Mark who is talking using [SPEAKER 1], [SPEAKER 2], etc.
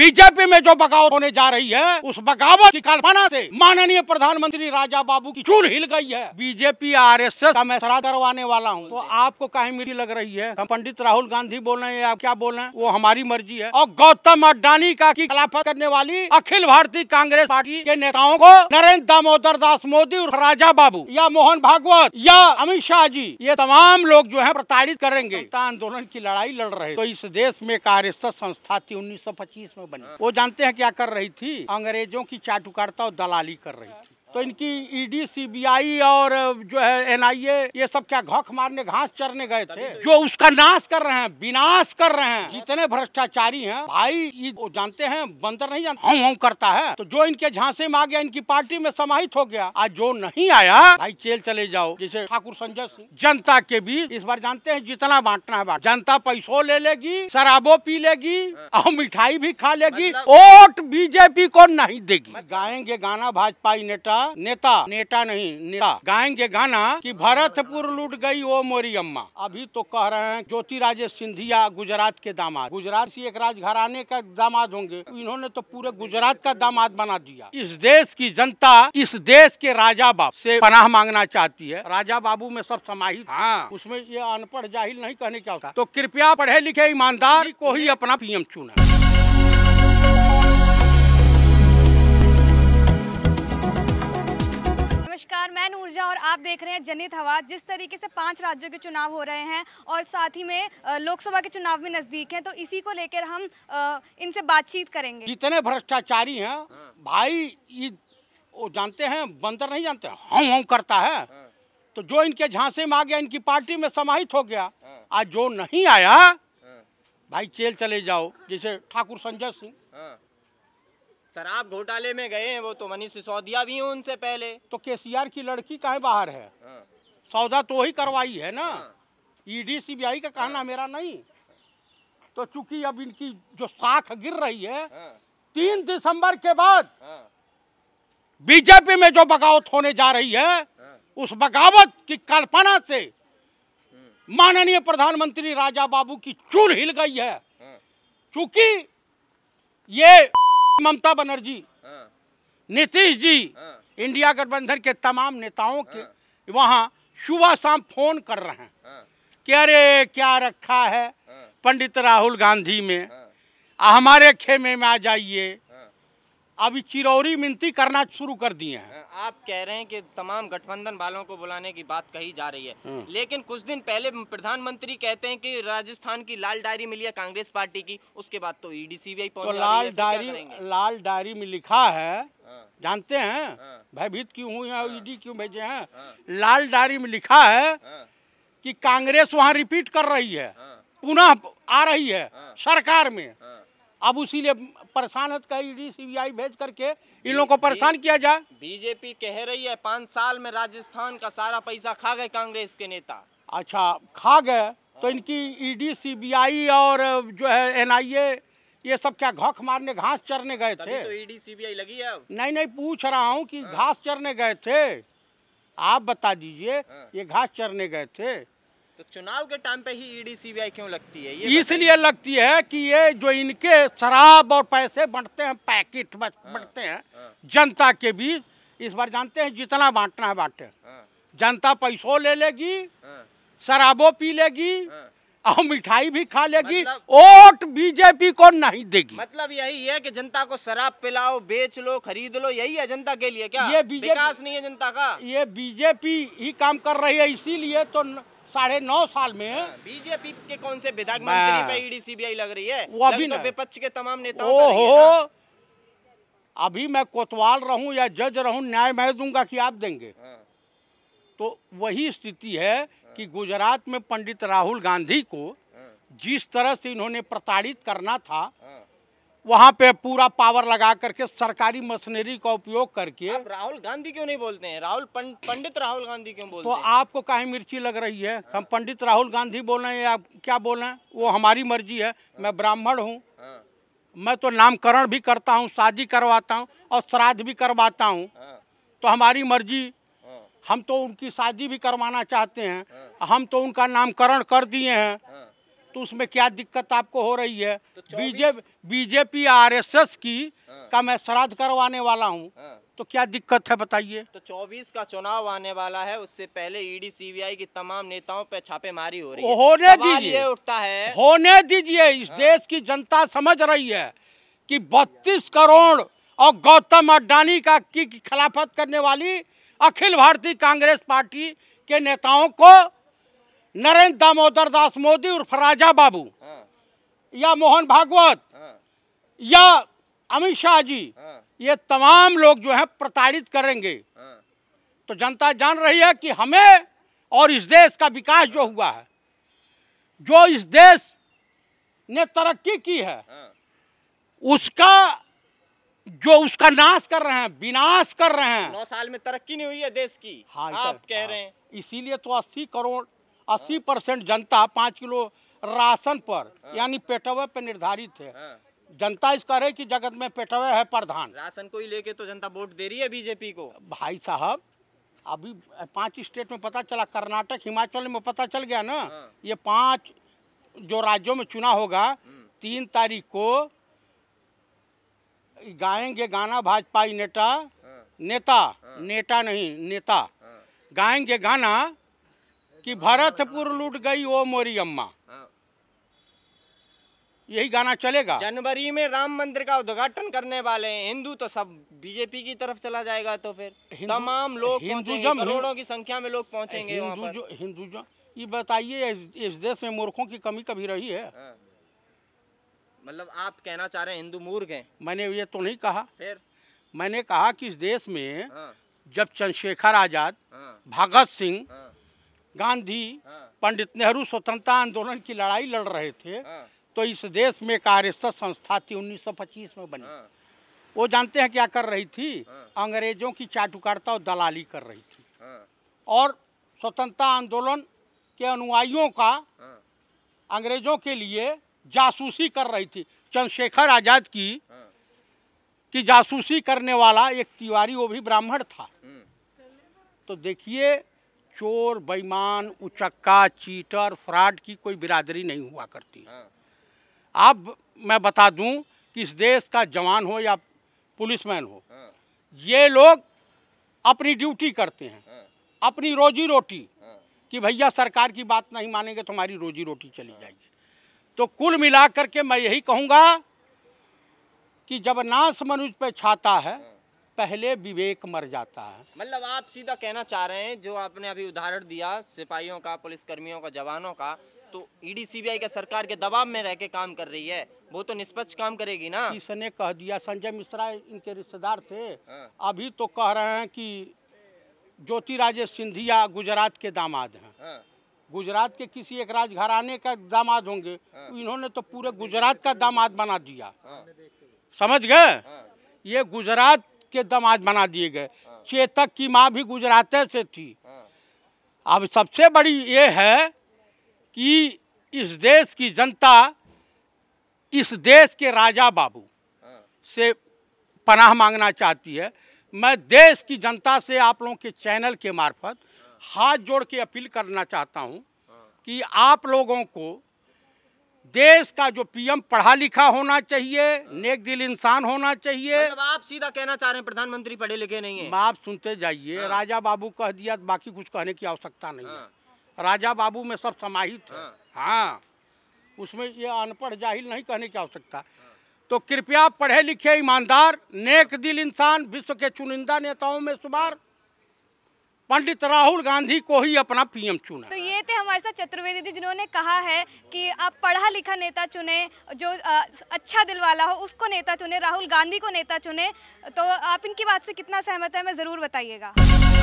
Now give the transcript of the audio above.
[SPEAKER 1] BJP में जो बगावत होने जा रही है उस बगावत की कल्पना से माननीय प्रधानमंत्री राजा बाबू की चूल हिल गई है बीजेपी आरएसएस का मैं सरा करवाने वाला हूँ तो आपको कहीं मिली लग रही है हम पंडित राहुल गांधी बोल रहे हैं क्या बोल रहे हैं वो हमारी मर्जी है और गौतम अडानी का की खिलाफत करने वाली अखिल भारतीय कांग्रेस पार्टी के नेताओं को नरेंद्र दामोदर दास मोदी और राजा बाबू या मोहन भागवत या अमित शाह जी ये तमाम लोग जो है प्रताड़ित करेंगे आंदोलन की लड़ाई लड़ रहे तो इस देश में एक आर संस्था थी उन्नीस में बनी वो जानते हैं क्या कर रही थी अंग्रेजों की चाटुकारता और दलाली कर रही थी तो इनकी ईडी e सीबीआई और जो है एनआईए ये सब क्या घोख मारने घास चरने गए थे तो जो उसका नाश कर रहे हैं विनाश कर रहे हैं जितने भ्रष्टाचारी हैं भाई जानते हैं बंदर नहीं जानते हम हम करता है तो जो इनके झांसे में आ गया इनकी पार्टी में समाहित हो गया आज जो नहीं आया भाई जेल चले जाओ जैसे ठाकुर संजय सिंह जनता के बीच इस बार जानते हैं जितना बांटना है जनता पैसों ले लेगी शराबो पी लेगी हाँ। और मिठाई भी खा लेगी मतलब- वोट बीजेपी को नहीं देगी मतलब- गाएंगे गाना भाजपा नेता नेता नेता नहीं नेता गाएंगे गाना कि भरतपुर लूट गई ओ मोरी अम्मा अभी तो कह रहे हैं ज्योति राजेश सिंधिया गुजरात के दामाद गुजरात से एक राजघराने का दामाद होंगे इन्होंने तो पूरे गुजरात का दामाद बना दिया इस देश की जनता इस देश के राजा बाबू से पनाह मांगना चाहती है राजा बाबू में सब समाहित हाँ उसमें ये अनपढ़ जाहिल नहीं कहने क्या होता तो कृपया पढ़े लिखे ईमानदार को ही अपना पीएम चुना नमस्कार मैं नूरजा और आप देख रहे हैं जनित हवा जिस तरीके से पांच राज्यों के चुनाव हो रहे हैं और साथ ही में लोकसभा के चुनाव भी नजदीक हैं तो इसी को लेकर हम इनसे बातचीत करेंगे जितने भ्रष्टाचारी हैं भाई ये वो जानते हैं बंदर नहीं जानते हम हम करता है तो जो इनके झांसे में आ गया इनकी पार्टी में समाहित हो गया आज जो नहीं आया भाई चेल चले जाओ जैसे ठाकुर संजय सिंह
[SPEAKER 2] सर आप घोटाले में गए हैं वो तो मनीष सिसोदिया भी हैं उनसे पहले तो केसीआर की लड़की काहे बाहर है हाँ। सौदा तो ही करवाई है ना हाँ। ईडी
[SPEAKER 1] सीबीआई का कहना हाँ। मेरा नहीं तो चूंकि अब इनकी जो साख गिर रही है तीन दिसंबर के बाद बीजेपी में जो बगावत होने जा रही है उस बगावत की कल्पना से हम्म। माननीय प्रधानमंत्री राजा बाबू की चूल हिल गई है क्योंकि ये ममता बनर्जी हाँ। नीतीश जी हाँ। इंडिया गठबंधन के तमाम नेताओं के हाँ। वहाँ सुबह शाम फोन कर रहे हैं कि अरे क्या रखा है पंडित राहुल गांधी में हमारे खेमे में आ जाइए अभी चिरौरी मिनती करना शुरू कर दिए हैं
[SPEAKER 2] आप कह रहे हैं कि तमाम गठबंधन वालों को बुलाने की बात कही जा रही है हम्म। लेकिन कुछ दिन पहले प्रधानमंत्री कहते हैं कि राजस्थान की लाल डायरी मिली है कांग्रेस पार्टी की उसके बाद तो ईडी e सीबीआई तो लाल डायरी
[SPEAKER 1] लाल डायरी में लिखा है हाँ। जानते हैं हाँ। भयभीत क्यों हुई है ईडी हाँ। e क्यों भेजे हैं लाल डायरी में लिखा है कि कांग्रेस वहाँ रिपीट कर रही है पुनः आ रही है सरकार में अब उसी
[SPEAKER 2] परेशान है कहीं ईडी सीबीआई भेज करके इन लोगों को परेशान किया जाए बीजेपी कह रही है पाँच साल में राजस्थान का सारा पैसा खा गए कांग्रेस के नेता अच्छा खा गए
[SPEAKER 1] तो इनकी ईडी सीबीआई और जो है एनआईए ये सब क्या घोख मारने घास चरने गए थे तो
[SPEAKER 2] ईडी सीबीआई लगी है अब
[SPEAKER 1] नहीं नहीं पूछ रहा हूँ कि हाँ। घास चरने गए थे आप बता दीजिए हाँ। ये घास चरने गए थे
[SPEAKER 2] तो चुनाव के टाइम पे ही ईडी सीबीआई क्यों लगती है ये इसलिए
[SPEAKER 1] लगती है कि ये जो इनके शराब और पैसे बंटते हैं पैकेट बंटते हाँ, हैं हाँ। जनता के बीच इस बार जानते हैं जितना बांटना है बांटे हाँ। जनता पैसों ले लेगी शराबों पी लेगी और मिठाई भी खा लेगी मतलब- वोट मतलब, बीजेपी को नहीं देगी
[SPEAKER 2] मतलब यही है कि जनता को शराब पिलाओ बेच लो खरीद लो यही है जनता के लिए क्या ये विकास नहीं है जनता का ये बीजेपी ही काम कर रही है इसीलिए तो न... साढ़े नौ साल में हाँ, बीजेपी के कौन से विधायक मंत्री पे सीबीआई लग रही है वो अभी तो विपक्ष के तमाम नेता ओहो
[SPEAKER 1] अभी मैं कोतवाल रहूं या जज रहूं न्याय मैं दूंगा कि आप देंगे हाँ। तो वही स्थिति है कि हाँ। गुजरात में पंडित राहुल गांधी को जिस तरह से इन्होंने प्रताड़ित करना था वहाँ पे पूरा पावर लगा करके सरकारी मशीनरी का उपयोग करके आप
[SPEAKER 2] राहुल गांधी क्यों नहीं बोलते हैं राहुल पंडित राहुल गांधी क्यों बोलते तो हैं?
[SPEAKER 1] आपको काहे मिर्ची लग रही है हम पंडित राहुल गांधी बोल रहे हैं या क्या बोल रहे हैं वो हमारी मर्जी है मैं ब्राह्मण हूँ हाँ। मैं तो नामकरण भी करता हूँ शादी करवाता हूँ और श्राद्ध भी करवाता हूँ हाँ। तो हमारी मर्जी हाँ। हम तो उनकी शादी भी करवाना चाहते हैं हम तो उनका नामकरण कर दिए हैं तो उसमें क्या दिक्कत आपको हो रही है तो बीजेपी बीजेपी आरएसएस की हाँ। का मैं श्राद्ध करवाने वाला हूँ हाँ। तो क्या दिक्कत है बताइए
[SPEAKER 2] तो 24 का चुनाव आने वाला है उससे पहले ईडी सीबीआई की तमाम नेताओं पर छापेमारी हो रही है होने दीजिए उठता है
[SPEAKER 1] होने दीजिए इस हाँ। देश की जनता समझ रही है कि बत्तीस करोड़ और गौतम अडानी का की खिलाफत करने वाली अखिल भारतीय कांग्रेस पार्टी के नेताओं को नरेंद्र दामोदर दास मोदी उर्फ राजा बाबू हाँ। या मोहन भागवत हाँ। या अमित शाह जी हाँ। ये तमाम लोग जो है प्रताड़ित करेंगे हाँ। तो जनता जान रही है कि हमें और इस देश का विकास जो हुआ है जो इस देश ने तरक्की की है हाँ। उसका जो उसका नाश कर रहे हैं विनाश कर रहे हैं नौ
[SPEAKER 2] साल में तरक्की नहीं हुई है देश की हाँ, आप कह हाँ। रहे हैं
[SPEAKER 1] इसीलिए तो अस्सी करोड़ अस्सी परसेंट जनता पाँच किलो राशन पर यानी पेटवे पर निर्धारित है हाँ। जनता इस करे कि जगत में पेटवे है प्रधान राशन को ही लेके तो जनता वोट दे रही है बीजेपी को भाई साहब अभी पांच स्टेट में पता चला कर्नाटक हिमाचल में पता चल गया ना हाँ। ये पांच जो राज्यों में चुनाव होगा हम्म। तीन तारीख को गाएंगे गाना भाजपा नेता हाँ। नेता नेता नहीं नेता गाएंगे गाना कि भरतपुर लूट गई ओ मोरी अम्मा हाँ।
[SPEAKER 2] यही गाना चलेगा जनवरी में राम मंदिर का उद्घाटन करने वाले हैं हिंदू तो सब बीजेपी की तरफ चला जाएगा तो फिर तमाम लोग करोड़ों की संख्या में लोग पहुंचेंगे
[SPEAKER 1] हिंदुजम ये बताइए इस देश में मूर्खों की कमी कभी रही है
[SPEAKER 2] हाँ। मतलब आप कहना चाह रहे हैं हिंदू मूर्ख हैं
[SPEAKER 1] मैंने ये तो नहीं कहा फिर मैंने कहा कि इस देश में हाँ। जब चंद्रशेखर आजाद भगत सिंह गांधी हाँ। पंडित नेहरू स्वतंत्रता आंदोलन की लड़ाई लड़ रहे थे हाँ। तो इस देश में कार्यस्थ संस्था थी 1925 में बनी हाँ। वो जानते हैं क्या कर रही थी अंग्रेजों की चाटुकारता और दलाली कर रही थी और स्वतंत्रता आंदोलन के अनुयायियों का अंग्रेजों के लिए जासूसी कर रही थी चंद्रशेखर आजाद की कि जासूसी करने वाला एक तिवारी वो भी ब्राह्मण था हम्म। तो देखिए चोर बेईमान उचक्का चीटर फ्रॉड की कोई बिरादरी नहीं हुआ करती हाँ। अब मैं बता दूं कि इस देश का जवान हो या पुलिसमैन हो हाँ। ये लोग अपनी ड्यूटी करते हैं हाँ। अपनी रोजी रोटी कि भैया सरकार की बात नहीं मानेंगे तो हमारी रोजी रोटी चली जाएगी तो कुल मिलाकर के मैं यही कहूँगा कि जब नाश मनुष्य पे छाता है पहले विवेक मर जाता है
[SPEAKER 2] मतलब आप सीधा कहना चाह रहे हैं जो आपने अभी उदाहरण दिया सिपाहियों का पुलिसकर्मियों का जवानों का तो ईडी सीबीआई का सरकार के दबाव में रह के काम कर रही है वो तो निष्पक्ष काम करेगी ना इसने कह दिया संजय मिश्रा इनके रिश्तेदार थे हाँ। अभी तो कह रहे हैं कि
[SPEAKER 1] ज्योतिराजे सिंधिया गुजरात के दामाद हैं हाँ। गुजरात के किसी एक राजघराने का दामाद होंगे हाँ। इन्होंने तो पूरे गुजरात का दामाद बना दिया हाँ। समझ गए हाँ। ये गुजरात के दम आज बना दिए गए चेतक की माँ भी गुजराते से थी अब सबसे बड़ी ये है कि इस देश की जनता इस देश के राजा बाबू से पनाह मांगना चाहती है मैं देश की जनता से आप लोगों के चैनल के मार्फत हाथ जोड़ के अपील करना चाहता हूं कि आप लोगों को देश का जो पीएम पढ़ा लिखा होना चाहिए नेक दिल इंसान होना चाहिए मतलब आप सीधा कहना चाह रहे हैं प्रधानमंत्री पढ़े लिखे नहीं है आप सुनते जाइए हाँ। राजा बाबू कह दिया बाकी कुछ कहने की आवश्यकता नहीं है हाँ। राजा बाबू में सब समाहित है हाँ।, हाँ उसमें ये अनपढ़ जाहिल नहीं कहने की आवश्यकता तो कृपया पढ़े लिखे ईमानदार नेक दिल इंसान विश्व के चुनिंदा नेताओं में शुमार पंडित राहुल गांधी को ही अपना पीएम चुना तो ये थे हमारे साथ चतुर्वेदी जी जिन्होंने कहा है कि आप पढ़ा लिखा नेता चुने जो अच्छा दिल वाला हो उसको नेता चुने राहुल गांधी को नेता चुने तो आप इनकी बात से कितना सहमत है मैं ज़रूर बताइएगा